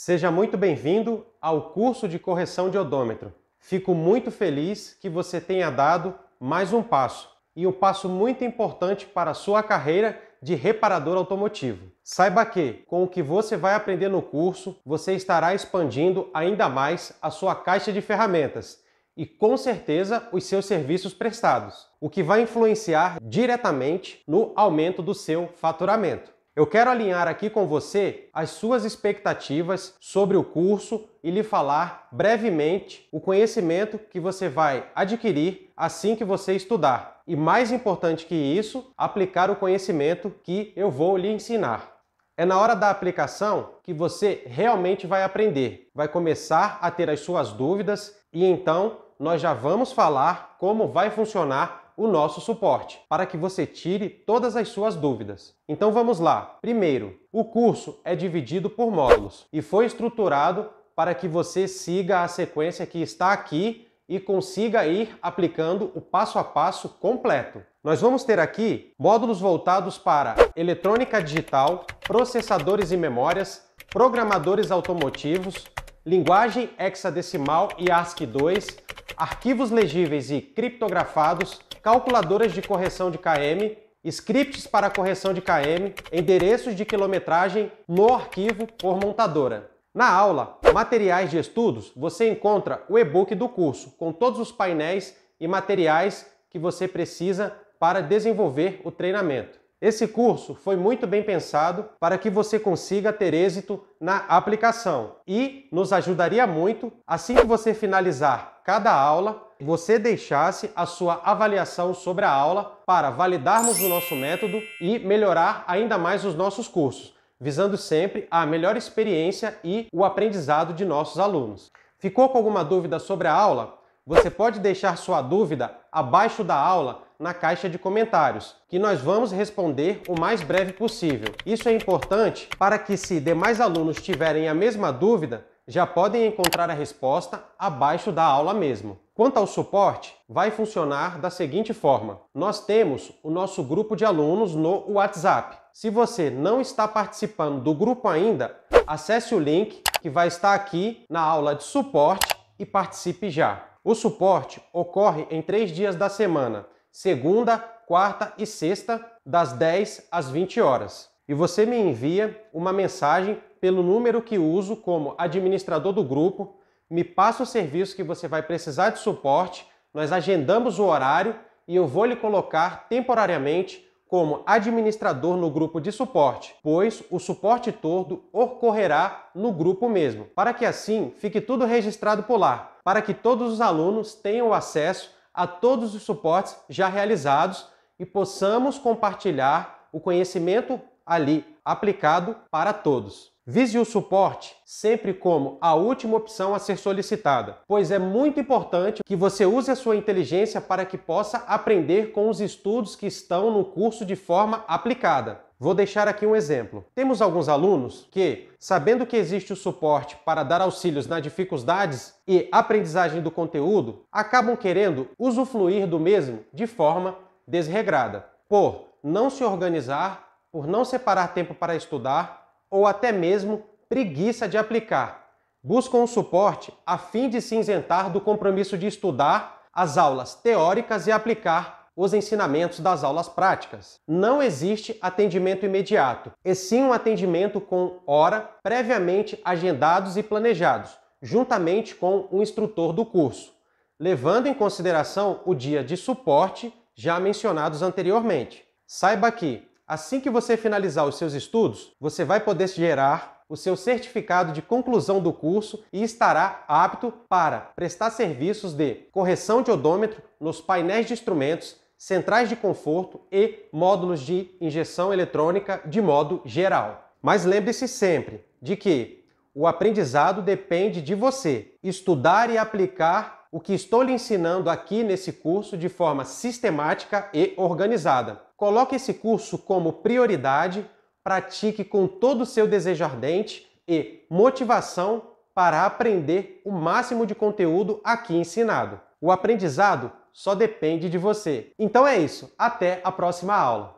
Seja muito bem-vindo ao curso de correção de odômetro. Fico muito feliz que você tenha dado mais um passo e um passo muito importante para a sua carreira de reparador automotivo. Saiba que, com o que você vai aprender no curso, você estará expandindo ainda mais a sua caixa de ferramentas e, com certeza, os seus serviços prestados, o que vai influenciar diretamente no aumento do seu faturamento. Eu quero alinhar aqui com você as suas expectativas sobre o curso e lhe falar brevemente o conhecimento que você vai adquirir assim que você estudar. E mais importante que isso, aplicar o conhecimento que eu vou lhe ensinar. É na hora da aplicação que você realmente vai aprender, vai começar a ter as suas dúvidas e então nós já vamos falar como vai funcionar o nosso suporte, para que você tire todas as suas dúvidas. Então vamos lá. Primeiro, o curso é dividido por módulos e foi estruturado para que você siga a sequência que está aqui e consiga ir aplicando o passo a passo completo. Nós vamos ter aqui módulos voltados para eletrônica digital, processadores e memórias, programadores automotivos, linguagem hexadecimal e ASCII 2, arquivos legíveis e criptografados, calculadoras de correção de KM, scripts para correção de KM, endereços de quilometragem no arquivo por montadora. Na aula Materiais de Estudos, você encontra o e-book do curso com todos os painéis e materiais que você precisa para desenvolver o treinamento. Esse curso foi muito bem pensado para que você consiga ter êxito na aplicação e nos ajudaria muito assim que você finalizar cada aula, você deixasse a sua avaliação sobre a aula para validarmos o nosso método e melhorar ainda mais os nossos cursos, visando sempre a melhor experiência e o aprendizado de nossos alunos. Ficou com alguma dúvida sobre a aula? Você pode deixar sua dúvida abaixo da aula na caixa de comentários, que nós vamos responder o mais breve possível. Isso é importante para que, se demais alunos tiverem a mesma dúvida, já podem encontrar a resposta abaixo da aula mesmo. Quanto ao suporte, vai funcionar da seguinte forma: nós temos o nosso grupo de alunos no WhatsApp. Se você não está participando do grupo ainda, acesse o link que vai estar aqui na aula de suporte e participe já. O suporte ocorre em três dias da semana, segunda, quarta e sexta, das 10 às 20 horas. E você me envia uma mensagem pelo número que uso como administrador do grupo, me passa o serviço que você vai precisar de suporte, nós agendamos o horário e eu vou lhe colocar temporariamente como administrador no grupo de suporte, pois o suporte todo ocorrerá no grupo mesmo, para que assim fique tudo registrado por lá, para que todos os alunos tenham acesso a todos os suportes já realizados e possamos compartilhar o conhecimento ali aplicado para todos. Vise o suporte sempre como a última opção a ser solicitada, pois é muito importante que você use a sua inteligência para que possa aprender com os estudos que estão no curso de forma aplicada. Vou deixar aqui um exemplo. Temos alguns alunos que, sabendo que existe o suporte para dar auxílios nas dificuldades e aprendizagem do conteúdo, acabam querendo usufruir do mesmo de forma desregrada, por não se organizar por não separar tempo para estudar ou até mesmo preguiça de aplicar. Buscam um suporte a fim de se isentar do compromisso de estudar as aulas teóricas e aplicar os ensinamentos das aulas práticas. Não existe atendimento imediato, e sim um atendimento com hora previamente agendados e planejados, juntamente com o instrutor do curso, levando em consideração o dia de suporte já mencionados anteriormente. Saiba que Assim que você finalizar os seus estudos, você vai poder gerar o seu certificado de conclusão do curso e estará apto para prestar serviços de correção de odômetro nos painéis de instrumentos, centrais de conforto e módulos de injeção eletrônica de modo geral. Mas lembre-se sempre de que o aprendizado depende de você. Estudar e aplicar o que estou lhe ensinando aqui nesse curso de forma sistemática e organizada. Coloque esse curso como prioridade, pratique com todo o seu desejo ardente e motivação para aprender o máximo de conteúdo aqui ensinado. O aprendizado só depende de você. Então é isso, até a próxima aula.